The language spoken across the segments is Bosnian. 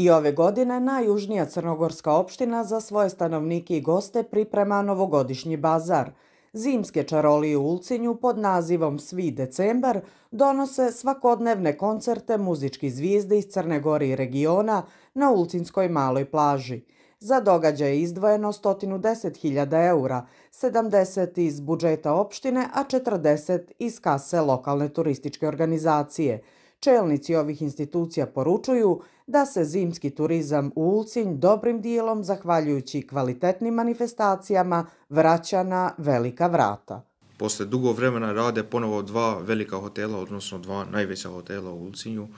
I ove godine najjužnija Crnogorska opština za svoje stanovnike i goste priprema novogodišnji bazar. Zimske čarolije u Ulcinju pod nazivom Svi decembar donose svakodnevne koncerte muzičkih zvijezde iz Crne Gori i regiona na Ulcinskoj maloj plaži. Za događaj je izdvojeno 110.000 eura, 70 iz budžeta opštine, a 40 iz kase lokalne turističke organizacije – čelnici ovih institucija poručuju da se zimski turizam u Ulcinj dobrim dijelom zahvaljujući kvalitetnim manifestacijama vraća na velika vrata. Posle dugo vremena rade ponovo dva velika hotela, odnosno dva najveća hotela u Ulcinju.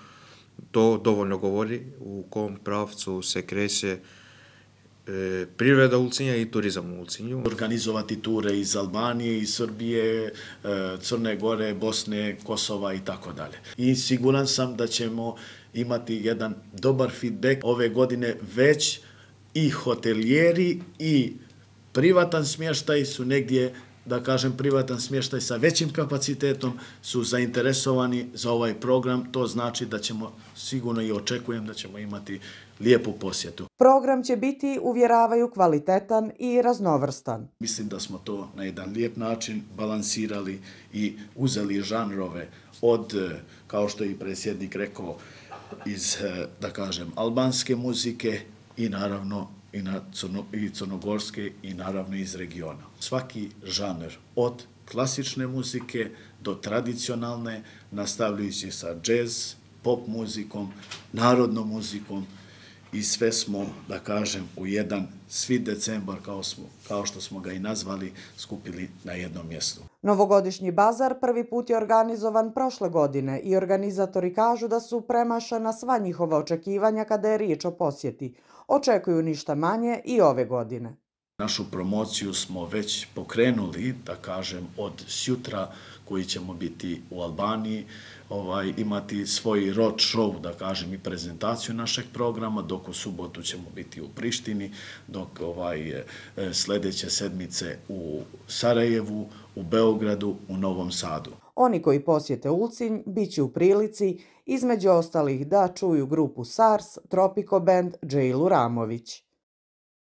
To dovoljno govori u kom pravcu se krese e, privreda Ulcinja i turizam u Ulcinju. Organizovati ture iz Albanije, iz Srbije, e, Crne Gore, Bosne, Kosova i tako dalje. I siguran sam da ćemo imati jedan dobar feedback ove godine već i hotelijeri i privatan smještaj su negdje da kažem, privatan smještaj sa većim kapacitetom su zainteresovani za ovaj program. To znači da ćemo, sigurno i očekujem, da ćemo imati lijepu posjetu. Program će biti, uvjeravaju, kvalitetan i raznovrstan. Mislim da smo to na jedan lijep način balansirali i uzeli žanrove od, e, kao što je i predsjednik rekao, iz, e, da kažem, albanske muzike i naravno i, na crno, i crnogorske i naravno iz regiona. Svaki žaner od klasične muzike do tradicionalne, nastavljujući sa džez, pop muzikom, narodnom muzikom, i sve smo, da kažem, u jedan svi decembar, kao, smo, kao što smo ga i nazvali, skupili na jednom mjestu. Novogodišnji bazar prvi put je organizovan prošle godine i organizatori kažu da su premašana sva njihova očekivanja kada je riječ o posjeti. Očekuju ništa manje i ove godine. Našu promociju smo već pokrenuli, da kažem, od sjutra koji ćemo biti u Albaniji, ovaj, imati svoj road show, da kažem, i prezentaciju našeg programa, dok u subotu ćemo biti u Prištini, dok ovaj, e, sljedeće sedmice u Sarajevu, u Beogradu, u Novom Sadu. Oni koji posjete Ulcinj bit će u prilici, između ostalih, da čuju grupu SARS, Tropico Band, Džejlu Ramović.